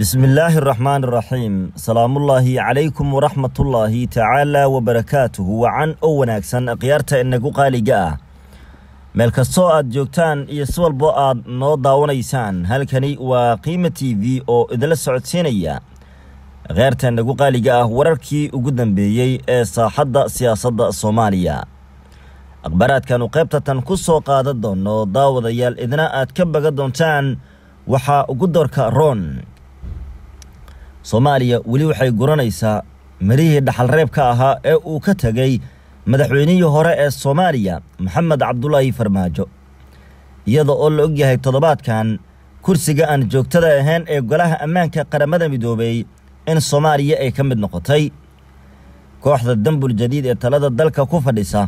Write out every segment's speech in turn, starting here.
بسم الله الرحمن الرحيم سلام الله عليكم ورحمة الله تعالى وبركاته وعن أوناك سن أقيارتا إنكو قالي جاء ملك الصوء جوكتان يسوال بوء نوضا ونيسان هل كاني وقيمتي في أو إدل السعودسينية غيرتا إنكو قالي جاء وراركي وقدن بيي ساحدة سياسة الصومالية أقباراتكان وقيبتة كسو قادة دون نوضا وضيال إذناءات كبغة دونتان وحا وقدر كارون soomaaliya weli waxay guranaysaa marihii dhaxalreebka ahaa ee uu ka tegay madaxweynihii hore ee soomaaliya maxamed cabdulaahi farmaajo iyada oo la og yahay toddobaadkan kursiga aan joogtada ahayn ee golaha ammaanka qaramada midoobey in soomaaliya ay ka mid noqotay kooxda dambul jadiid ee talada dalka ku fadhisa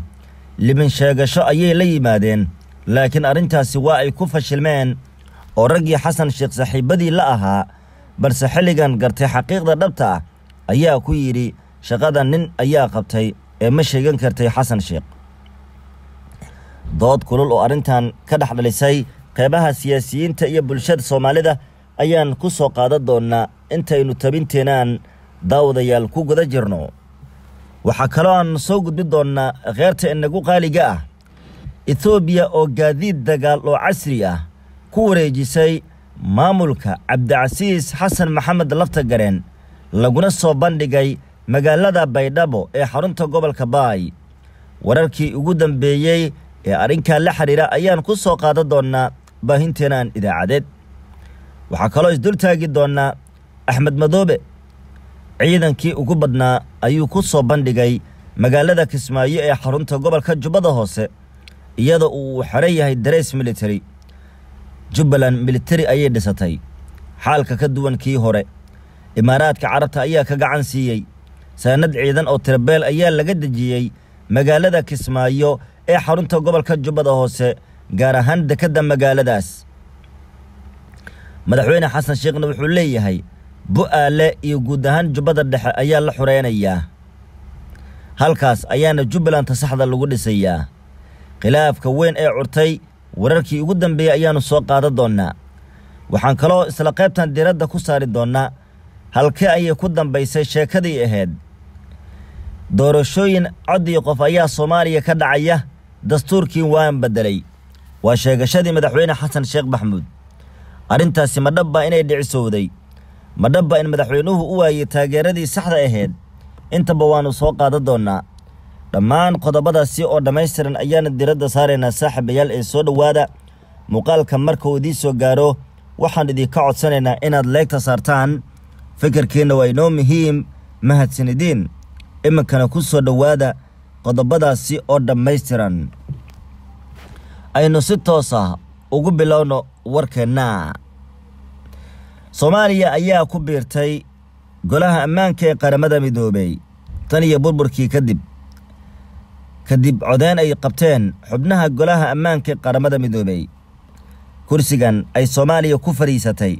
libin sheegasho ayay la yimaadeen laakiin arrintaasi waa ay ku fashilmeen oo raggii xasan sheekh saaxiibbadii la ahaa balse xilligan gartay xaqiiqda dhabta ah ayaa ku yidhi shaqada nin ayaa qabtay ee ma sheegan kartay xasan sheekh dood kulul oo arrintan ka dhex dhalisay qeybaha siyaasiyiinta iyo bulshada soomaalida ayaan ku soo qaadan doonnaa intaynu tabinteenaan daawadayaal ku guda jirno waxaa kaloo aan soo gudbin doonnaa kheerta inagu qaaliga ah ethoobiya oo gaadiid dagaal oo casri ah ku wareejisay maamulka cabdicasiis xasan maxamed laftagareen laguna soo bandhigay magaalada baydhabo ee xarunta gobolka baay wararkii ugu dambeeyey ee arrinkaa la xidhiira ayaan ku soo qaadan doonnaa baahinteenaan idaacadeed waxaa kaloo isdultaagi doonnaa axmed madoobe ciidankii ugu badnaa ayuu ku soo bandhigay magaalada kismaayo ee xarunta gobolka jubbada hoose iyadoo uu xeran yahay dareys militari jubbaland militari ayay dhisatay xaalka ka duwan kii hore imaaraadka carabta ayaa ka gacan siiyey saanad ciidan oo tirabeel ayaa laga dejiyey magaalada kismaayo ee xarunta gobolka jubbada hoose gaar ahaan dekedda magaaladaas madaxweyne xasan sheekhna wuxuu leeyahay bu'aale iyo guud ahaan jubbada dhexe ayaa la xureynayaa halkaas ayaana jubbaland tasaxda lagu dhisayaa khilaafka weyn ee curtay wararkii ugu dambeeyey ayaannu soo qaadan doonaa waxaan kaloo isla qaybtan diradda ku saari doonnaa halkee ayay ku dambaysay sheekadii ahayd doorashooyin coddii qof ayaa soomaaliya ka dhacaya dastuurkii waan beddelay waa sheegashadii madaxweyne xasan sheekh maxmuud arrintaasi ma dhabba inay dhicisowday ma dhabba in madaxweynuhu u waayay taageeradii saxda ahayd intaba waannu soo qaadan doonnaa dhammaan qodobadaasi oo dhammaystiran ayaana diradda saaraynaa saaxiibayaal ee soo dhowaada muuqaalka marka uu idiin soo gaaro waxaan idinka codsanaynaa inaad leegta saartaan fikirkiinna waa inoo muhiim mahadsanidiin iminkana ku soo dhowaada qodobadaasi oo dhammaystiran aynu si toos ah ugu bilowno warkeenna soomaaliya ayaa ku biirtay golaha ammaanka ee qaramada midoobey tan iyo burburkii kadib kadib codeen ay qabteen xubnaha golaha ammaanka qaramada midoobey kursigan ay soomaaliya ku fadhiisatay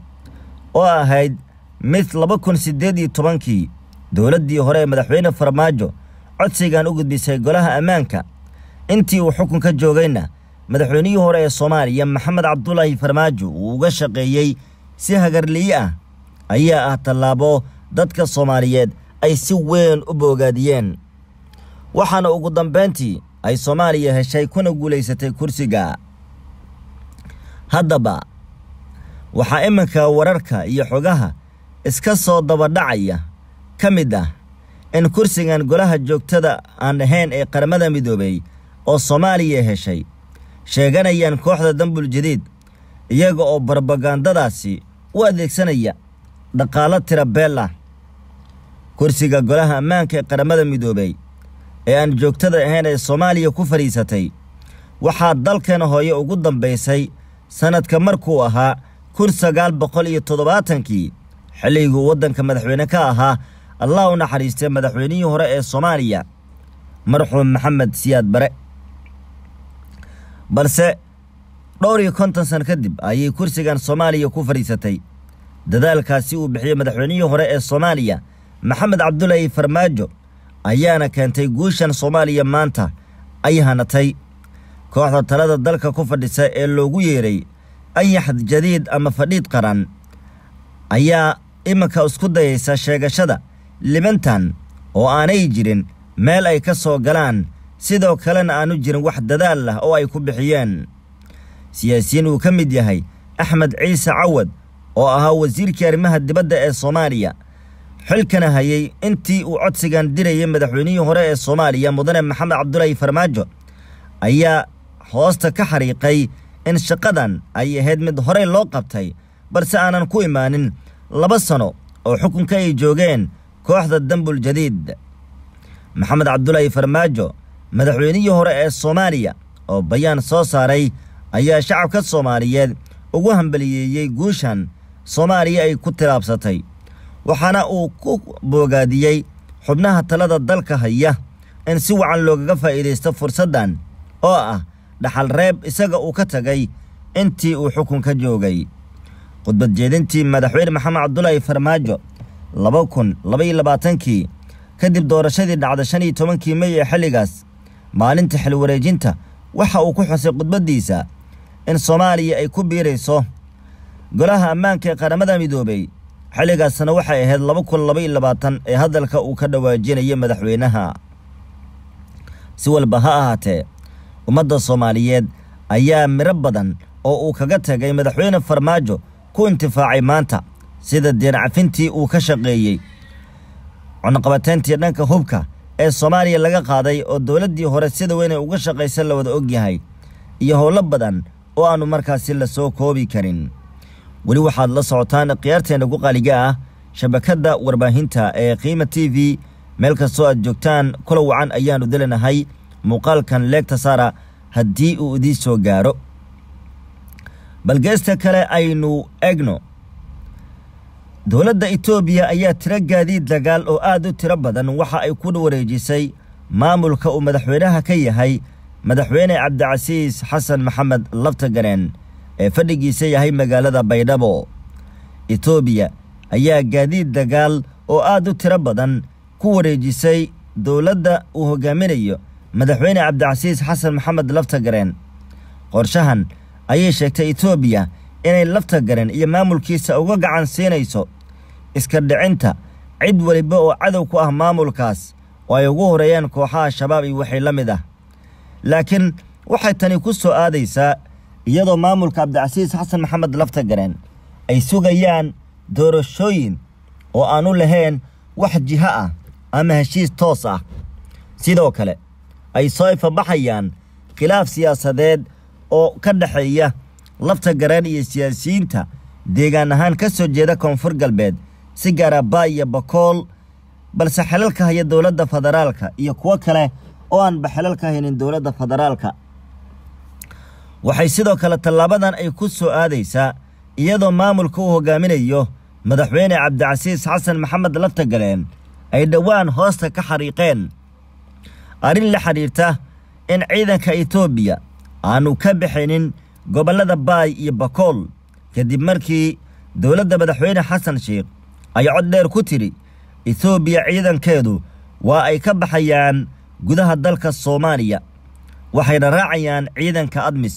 oo ahayd mid laba kun siddeed iyo tobankii dowladdii hore ee madaxweyne farmaajo codsigan u gudbisay golaha ammaanka intii uu xukunka joogayna madaxweynihii hore ee soomaaliya maxamed cabdulaahi farmaajo uu uga shaqeeyey si hagarliyi ah ayaa ah tallaabo dadka soomaaliyeed ay si weyn u boogaadiyeen waxaana ugu dambeyntii ay soomaaliya heshay kuna guulaysatay kursiga haddaba waxaa iminka wararka iyo xogaha iska soo dabadhacaya ka mid ah in kursigan golaha joogtada aan ahayn ee qaramada midoobay oo soomaaliya heshay sheeganayaan kooxda dambul jadiid iyaga oo barobagandadaasi u adeegsanaya dhaqaalo tira beel ah kursiga golaha ammaanka ee qaramada midoobey ee aan joogtada ahayn ee soomaaliya ku fadhiisatay waxaa dalkan hooye ugu dambaysay sannadka markuu ahaa kun sagaal boqol iyo toddobaatankii xilliguu waddanka madaxweyne ka ahaa allah u naxariistay madaxweynihii hore ee soomaaliya marxuum maxamed siyaad bare balse dhowr iyo konton san kadib ayay kursigan soomaaliya ku fadhiisatay dadaalkaasi uu bixiyey madaxweynihii hore ee soomaaliya maxamed cabdulaahi farmaajo ayaana keentay guushan soomaaliya maanta ay hanatay kooxda talada dalka ku fadhisa ee loogu yeeray ayaxd jadiid ama fadhiid qaran ayaa iminka isku dayaysa sheegashada libantan oo aanay jirin meel ay ka soo galaan sidoo kalena aanu jirin wax dadaal ah oo ay ku bixiyeen siyaasiyiin uu ka mid yahay axmed ciise cawad oo ahaa wasiirkii arrimaha dibadda ee soomaaliya xilkana hayay intii uu codsigan dirayay madaxweynihii hore ee soomaaliya mudane maxamed cabdulaahi farmaajo ayaa hoosta ka xariiqay in shaqadan ay ahayd mid horey loo qabtay balse aanan ku imaanin laba sano oo xukunka ay joogeen kooxda dambul jadiid maxamed cabdulaahi farmaajo madaxweynihii hore ee soomaaliya oo bayaan soo saaray ayaa shacabka soomaaliyeed ugu hambaliyeeyey guushan soomaaliya ay ku tilaabsatay waxaana uu ku boogaadiyey xubnaha talada dalka haya in si wacan loogaga faa'iidaysto fursaddan oo ah dhaxal reeb isaga uu ka tagay intii uu xukunka joogay khudbad jeedintii madaxweyne maxamed cabdulaahi farmaajo laba kun labaiyo labaatankii kadib doorashadii dhacda shan iyo tobankii may ee xilligaas maalinta xilwareejinta waxa uu ku xusay khudbaddiisa in soomaaliya ay ku biirayso golaha ammaanka ee qaramada midoobey xilligaasna waxay ahayd laba kun laba iyo labaatan ee hadalka uu ka dhawaajinayay madaxweynaha si walba ha ahaatee ummadda soomaaliyeed ayaa miro badan oo uu kaga tegay madaxweyne farmaajo ku intifaacay maanta sida deen uu ka shaqeeyey cunaqabateyntii dhanka hubka ee soomaaliya laga qaaday oo dowladdii hore sida weynay uga shaqaysa la wada og yahay iyo howlo badan oo aanu markaasi lasoo koobi karin weli waxaad la socotaan khiyaarteenna qaaliga ah shabakadda warbaahinta ee qiima t v meel kastoo aad joogtaan kula wacan ayaannu dilanahay muuqaalkan leegta saara haddii uu idiin soo gaaro balgeesta kale aynu egno dowladda etoobiya ayaa tiro gaadiid dagaal oo aada u tiro badan waxa ay ku wareejisay maamulka uu madaxweynaha ka yahay madaxweyne cabdicasiis xasan maxamed labtagareen ee fadhigiisa yahay magaalada baydhabo etoobiya ayaa gaadiid dagaal oo aad u tiro badan ku wareejisay dowladda uu hogaaminayo madaxweyne cabdicasiis xasan maxamed laftagareen qorshahan ayay sheegtay etoobiya inay laftagaren iyo maamulkiisa uga gacan siinayso iska dhicinta cid weliba oo cadow ku ah maamulkaas oo ay ugu horeeyaan kooxaha shabaab iyo wixii la mid ah laakiin waxay tani ku soo aadaysaa iyadoo maamulka cabdicasiis xasan maxamed lafta gareen ay sugayaan doorashooyin oo aanu lahayn wax jiha ah ama heshiis toos ah sidoo kale ay soo ifabaxayaan khilaaf siyaasadeed oo ka dhexeeya lafta gareen iyo siyaasiyiinta deegaan ahaan ka soo jeeda koonfur galbeed si gaara ah baa iyo bakool balse xelalka haya dowladda federaalka iyo kuwo kale oo aan baxelalka haynin dowladda federaalka waxay sidoo kale tallaabadan ay ku soo aadaysaa iyadoo maamulka u hogaaminayo madaxweyne cabdicasiis xasan maxamed lafta galeen ay dhowaan hoosta ka xariiqeen arrin la xidhiirta in ciidanka etoobiya aanu ka bixinin gobollada baay iyo bakool kadib markii dowladda madaxweyne xasan sheekh ay cod dheer ku tidhi etoobiya ciidankeedu waa ay ka baxayaan gudaha dalka soomaaliya waxayna raacayaan ciidanka admis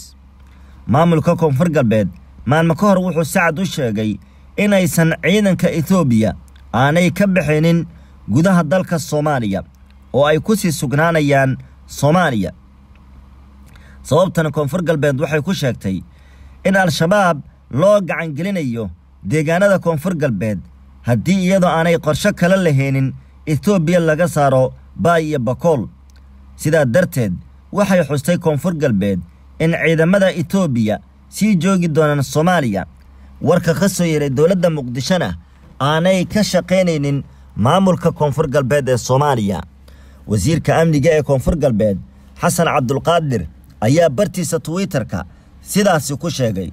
maamulka koonfur galbeed maalmo ka hor wuxuu sacad u sheegay inaysan ciidanka ethoobiya aanay ka baxaynin gudaha dalka soomaaliya oo ay ku sii sugnaanayaan soomaaliya sababtana koonfur galbeed waxay ku sheegtay in al-shabaab loo gacangelinayo deegaanada koonfur galbeed haddii iyadoo aanay qorsho kala lahaynin ethoobiya laga saaro baay iyo bakool sidaa darteed waxay xustay koonfur galbeed in ciidamada etoobiya sii joogi doonaan soomaaliya warka ka soo yeeray dowladda muqdishona aanay ka shaqaynaynin maamulka koonfur galbeed ee soomaaliya wasiirka amniga ee koonfur galbeed xasan cabdulqaadir ayaa bartiisa twitterka sidaasi ku sheegay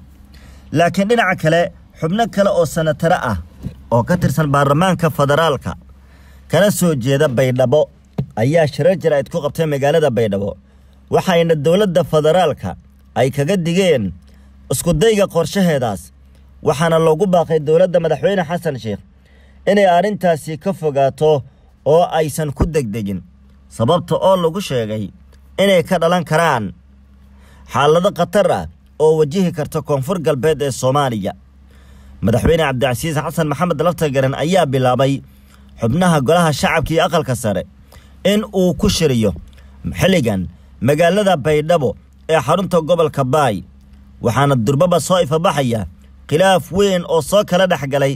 laakiin dhinaca kale xubno kale oo sanatare ah oo ka tirsan baarlamaanka federaalka kana soo jeeda baydhabo ayaa shirar jaraa'id ku qabtay magaalada baydhabo waxayna dowladda federaalka ay kaga digeen iskudayga qorshaheedaas waxaana loogu baaqay dowladda madaxweyne xasan sheekh inay arrintaasi ka fogaato oo aysan ku degdegin sababta oo lagu sheegay inay ka dhalan karaan xaalado khatar ah oo wajihi karta koonfur galbeed ee soomaaliya madaxweyne cabdicasiis xasan maxamed lafta garan ayaa bilaabay xubnaha golaha shacabka iyo aqalka sare in uu ku shiriyo xilligan magaalada baydhabo ee xarunta gobolka baay waxaana durbaba soo ifabaxaya khilaaf weyn oo soo kala dhex galay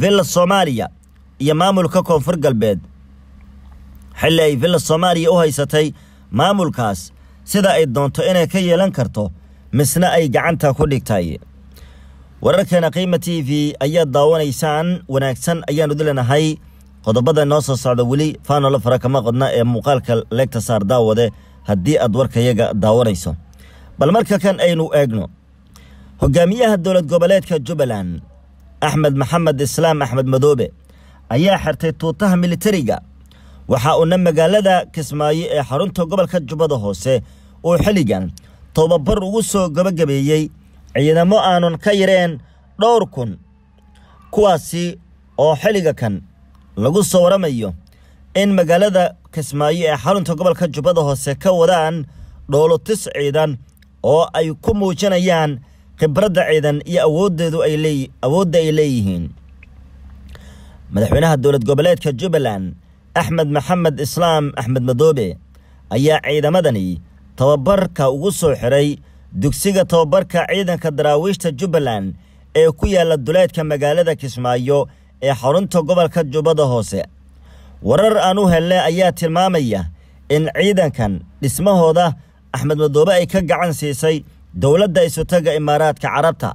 villa soomaaliya iyo maamulka koonfur galbeed xilli ay villa soomaaliya u haysatay maamulkaas sida ay doonto inay ka yeelan karto misna ay gacanta ku dhigtay wararkeena qiima t v ayaad daawanaysaan wanaagsan ayaan udu qodobada noo soo socda weli faanoola fara kama qodna ee muuqaalka leegta saar daawade haddii aad warkayaga daawanayso bal marka kan aynu eegno hogaamiyaha dowlad goboleedka jubbaland axmed maxamed islaam axmed madoobe ayaa xirtay tuutaha militariga waxa uuna magaalada kismaayo ee xarunta gobolka jubbada hoose uu xilligan tobabar ugu soo gabagabeeyey ciidamo aanun ka yareen dhowr kun kuwaasi oo xilliga kan lagu soo waramayo in magaalada kismaayo ee xarunta gobolka jubbada hoose ka wadaan dhoolotis ciidan oo ay ku muujinayaan khibradda ciidan iyo awooddeedu ay awoodda ay leeyihiin madaxweynaha dowlad goboleedka jubbaland axmed maxamed islaam axmed madoobe ayaa ciidamadani tababarka ugu soo xiray dugsiga tababarka ciidanka daraawiishta jubbaland ee ku yaalla duleedka magaalada kismaayo ee xarunta gobolka jubbada hoose warar aan u helnay ayaa tilmaamaya in ciidankan dhismahooda axmed madoobe ay ka gacan siisay dowladda isutaga imaaraadka carabta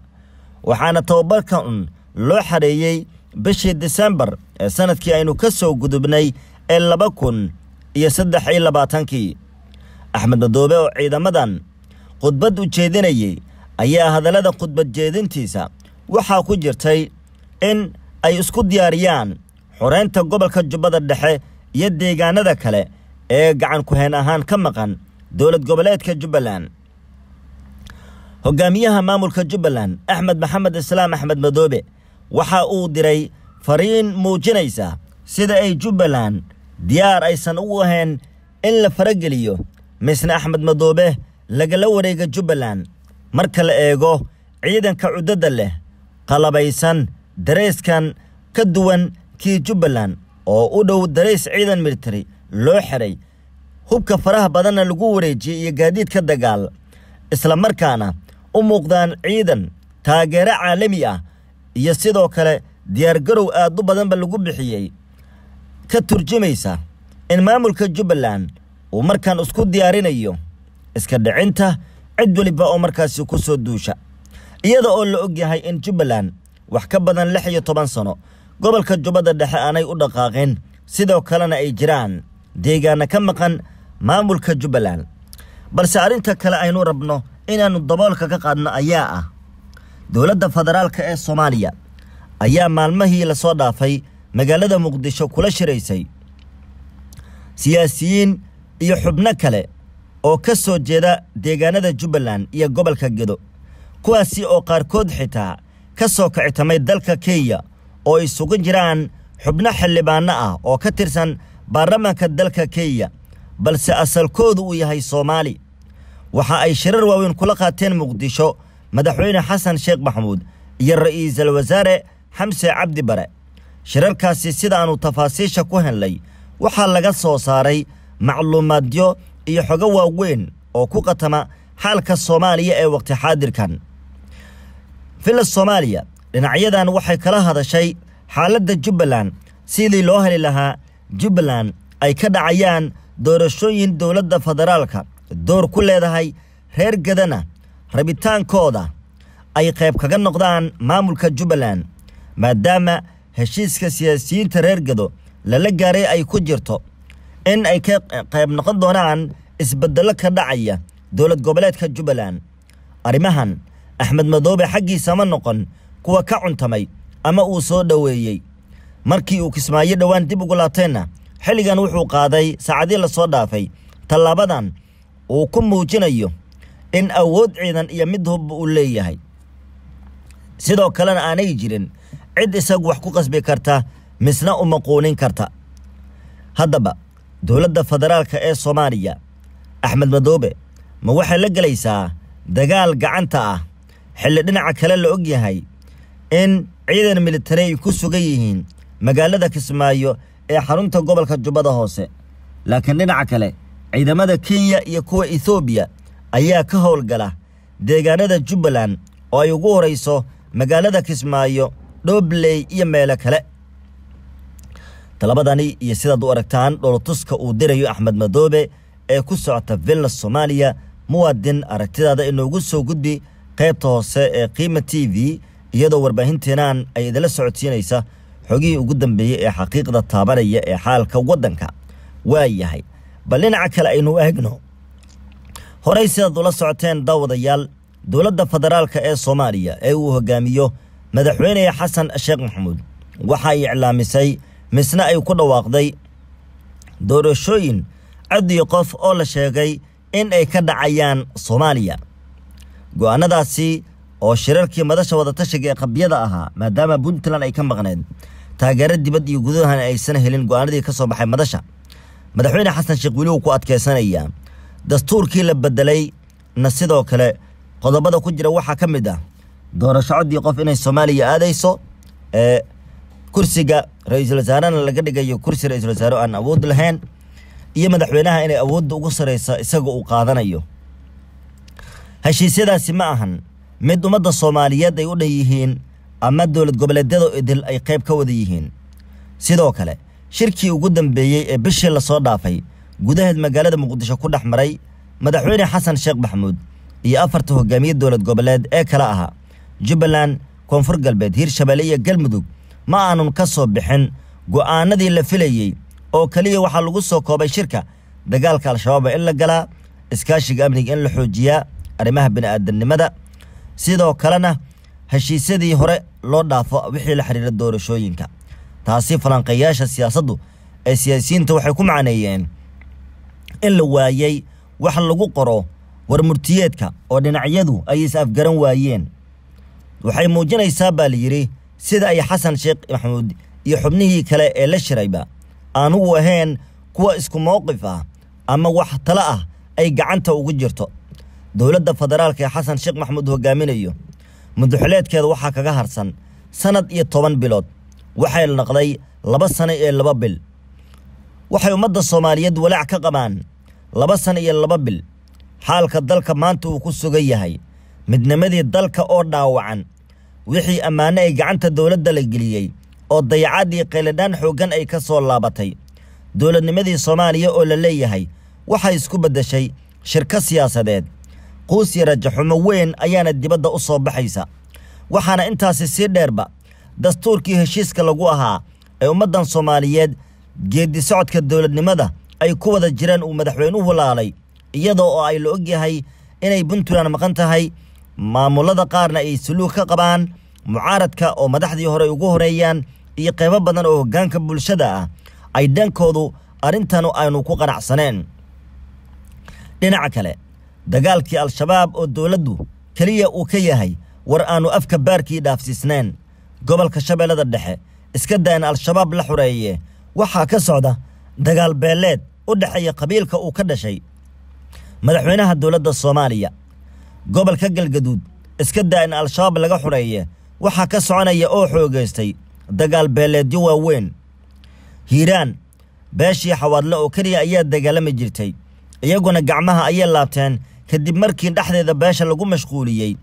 waxaana tababarkan loo xareeyey bishii disembar ee sanadkii aynu ka soo gudubnay ee laba kun iyo saddex iyo labaatankii axmed madoobe oo ciidamadan khudbad u ayaa hadallada khudbad jeedintiisa waxaa ku jirtay in ay isku diyaariyaan xoraynta gobolka jubbada dhexe iyo deegaanada kale ee gacan ku-heen ahaan ka maqan dowlad goboleedka jubbaland hogaamiyaha maamulka jubbaland axmed maxamed islaam axmed madoobe waxa uu diray fariin muujinaysa sida ay jubbaland diyaar aysan u ahayn in la farageliyo misne axmed madoobe lagala wareega jubbaland marka la eego ciidanka cuddada leh qalabaysan dareyskan ka duwan hubkii jubbaland oo u dhow dareys ciidan militari loo xiray hubka faraha badanna lagu wareejiyey iyo gaadiidka dagaal isla markaana u muuqdaan ciidan taageero caalami ah iyo sidoo kale diyaargarow aad u badanba lagu bixiyey ka turjumaysa in maamulka jubbaland uu markaan isku diyaarinayo iska dhicinta cid weliba oo markaasi ku soo duusha iyada oo la og yahay in jubbaland wax ka badan lix iyo toban sano gobolka jubbadda dhexe aanay u dhaqaaqin sidoo kalena ay jiraan deegaana ka maqan maamulka jubbaland balse arrinta kale aynu rabno inaannu daboolka ka qaadno ayaa ah dowladda federaalka ee soomaaliya ayaa maalmihii lasoo dhaafay magaalada muqdisho kula shiraysay siyaasiyiin iyo xubno kale oo ka soo jeeda deegaanada jubbaland iyo gobolka gedo kuwaasi oo qaarkood xitaa ka soo kicitamay dalka kenya oo ay sugan jiraan xubno xildhibaanno ah oo ka tirsan baarlamaanka dalka kenya balse asalkoodu uu yahay soomaali waxa ay shirar waaweyn kula qaateen muqdisho madaxweyne xasan sheekh maxamuud iyo ra'iisul wasaare xamse cabdi bare shirarkaasi sidaannu tafaasiisha ku helnay waxaa laga soo saaray macluumaadyo iyo xogo waaweyn oo ku qatama xaalka soomaaliya ee wakhti xaadirkan villa soomaaliya dhinacyadan waxay kala hadashay xaaladda jubbaland sidii loo heli lahaa jubbaland ay ka dhacayaan doorashooyin dowladda federaalka door ku leedahay reer gadana rabitaankooda ay qayb kaga noqdaan maamulka jubbaland maadaama heshiiska siyaasiyiinta reer gado lala gaaray ay ku jirto in ay ka qayb noqon doonaan isbeddello ka dhacaya dowlad goboleedka jubbaland arrimahan axmed madoobe xaggiisama noqon kuwa ka cuntamay ama uu soo dhaweeyey markii uu kismaayo dhowaan dib ugu laabteenna xilligan wuxuu qaaday saacadii lasoo dhaafay tallaabadan uu ku muujinayo in awood ciidan iyo mid hubba uu leeyahay sidoo kalena aanay jirin cid isagu wax ku qasbi karta misna u maquunin karta haddaba dowladda federaalka ee soomaaliya axmed madoobe ma waxay la gelaysaa dagaal gacanta ah xilli dhinaca kale la og yahay in ciidan militari ay ku sugan yihiin magaalada kismaayo ee xarunta gobolka jubbada hoose laakiin dhinaca kale ciidamada kenya iyo kuwa ethoobiya ayaa ka howlgala deegaanada jubbaland oo ay ugu horeyso magaalada kismaayo dhoobley iyo meelo kale talabadani iyo sidaad u aragtaan dhoolotuska uu dirayo axmed madoobe ee ku socota vilna soomaaliya muwaadin aragtidaada inoogu soo gudbi qaybta hoose ee qiima t v iyadoo warbaahinteennaan ay idinla socodsiinaysa xogihii ugu dambeeyey ee xaqiiqda taabanaya ee xaalka waddanka waa yahay bal dhinaca kale aynu eegno horay sidaad ula socoteen daawadayaal dowladda federaalka ee soomaaliya ee uu hogaamiyo madaxweyne xasan sheekh maxamuud waxa ay iclaamisay misna ay ku dhawaaqday doorashooyin ciddii qof oo la sheegay in ay ka dhacayaan soomaaliya go'aannadaasi oo shirarkii madasha wadatashiga ee qabiyada ahaa maadaama puntland ay ka maqneed taageero dibad iyo gudahan aysan helin go'aanadii ka soo baxay madasha madaxweyne xasan sheekh weli uu ku adkaysanaya dastuurkii la bedelayna sidoo kale qodobada ku jira waxaa ka mid ah doorasho coddii qof inay soomaaliya aadayso ee kursiga ra-iisul wasaarena laga dhigayo kursi ra-iisul wasaare aan awood lahayn iyo madaxweynaha inay awoodda ugu saraysa isaga uu qaadanayo heshiisyadaasi ma ahan mid ummadda soomaaliyeed ay u dhan yihiin ama dowlad goboleedyada idil ay qayb ka wada yihiin sidoo kale shirkii ugu dambeeyey ee bishii la soo dhaafay gudaheed magaalada muqdisho ku dhex maray madaxweyne xasan sheekh maxamuud iyo afarta hogaamiye dowlad goboleed ee kale ahaa jubbaland koonfur galbeed hiirshabeelle iyo galmudug ma aanun ka soo bixin go'aanadii la filayey oo keliya waxaa lagu soo koobay shirka dagaalka al-shabaaba in la galaa iskaashiga amniga in la xoojiyaa arrimaha bini'aadamnimada sidoo kalena heshiisyadii hore loo dhaafo wixii la xidhiira doorashooyinka taasi falanqeeyaasha siyaasaddu ee siyaasiyiinta waxay ku macneeyeen in la waayey wax lagu qoro warmurtiyeedka oo dhinacyadu ay is-afgaran waayeen waxay muujinaysaa baa la yidhi sida ay xasan sheekh maxamuud iyo xubnihii kale ee la shirayba aanugu ahayn kuwa isku mowqif ah ama wax talo ah ay gacanta ugu jirto dowladda federaalka ee xasan sheekh maxmuud hogaaminayo mudaxuleedkeeda waxaa kaga harsan sannad iyo toban bilood waxayna noqday laba sano iyo laba bil waxay ummadda soomaaliyeed walaac ka qabaan laba sano iyo laba bil xaalka dalka maanta uu ku sugan yahay midnimadii dalka oo dhaawacan wixii ammaano ay gacanta dowladda la geliyey oo dayacad iyo qayladhaan xooggan ay ka soo laabatay dowladnimadii soomaaliya oo la leeyahay waxay isku beddeshay shirko siyaasadeed quusi rajaxumo weyn ayaana dibadda u soo baxaysa waxaana intaasi sii dheerba dastuurkii heshiiska lagu ahaa ee ummaddan soomaaliyeed geeddi socodka dowladnimada ay ku wada jireen uu madaxweynuhu walaalay iyadoo oo ay la og yahay inay puntland maqan tahay maamullada qaarna ay suluug ka qabaan mucaaradka oo madaxdii hore ugu horreeyaan iyo qaybo badan oo hoggaanka bulshada ah ay dhankoodu arrintanu aynu ku qanacsaneen dhinaca kale dagaalkii al-shabaab oo dowladdu keliya uu ka yahay war aannu afka baarkii dhaafsiisnayn gobolka shabeellada dhexe iska dayna al-shabaab la xureeye waxaa ka socda dagaal beelleed u dhexeeya qabiilka uu ka dhashay madaxweynaha dowladda soomaaliya gobolka galgaduud iska dayna al-shabaab laga xureeye waxaa ka soconaya oo xoogaystay dagaal beelleedyo waaweyn hiiraan beeshii xawaadle oo keliya ayaa dagaalami jirtay iyaguna gacmaha ayay laabteen kadib markii dhexdeeda beesha lagu mashquuliyey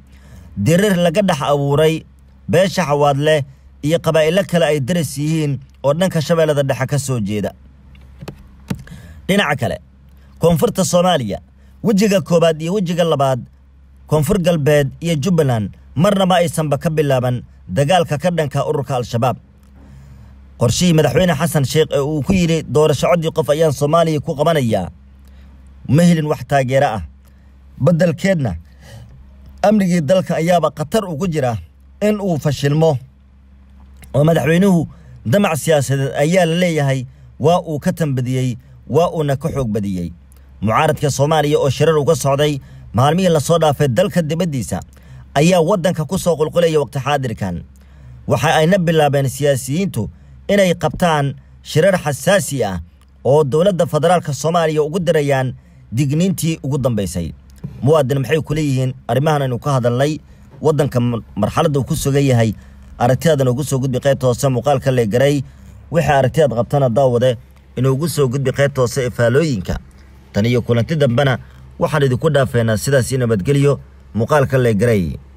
dirir laga dhex abuuray beesha xawaadleh iyo qabaa'ilo kale ay daras yihiin oo dhanka shabeellada dhexe ka soo jeeda dhinaca kale koonfurta soomaaliya wejiga koowaad iyo wejiga labaad koonfur galbeed iyo jubbaland marna ma aysanba ka bilaaban dagaalka ka dhanka ururka al-shabaab qorshihii madaxweyne xasan sheekh ee uu ku yidhi doorasho coddii qof ayaan soomaaliya ku qabanayaa ma helin wax taageero ah beddelkeedna amnigii dalka ayaaba khatar ugu jira in uu fashilmo oo madaxweynuhu damac siyaasadeed ayaa la leeyahay waa uu ka tanbadiyey waa uuna ka xoog badiyey mucaaradka soomaaliya oo shirar uga socday maalmihii lasoo dhaafay dalka dibaddiisa ayaa waddanka ku soo qulqulaya waqti xaadirkan waxa ayna bilaabeen siyaasiyiintu inay qabtaan shirar xasaasi ah oo dowladda federaalka soomaaliya ugu dirayaan digniintii ugu dambaysay muwaadin maxay ku leeyihiin arrimahan aynu ka hadalnay waddanka marxaladda uu ku sugan yahay aragtidaada ugu soo gudbi qaybta hoose muuqaalka le garay wixii aragtidaad qabtana daawade inuu ugu soo gudbi qaybta hoose ee faalooyinka tan iyo kulanti dambena waxaan idinku dhaafeynaa sidaas io nabadgelyo muuqaalka le garay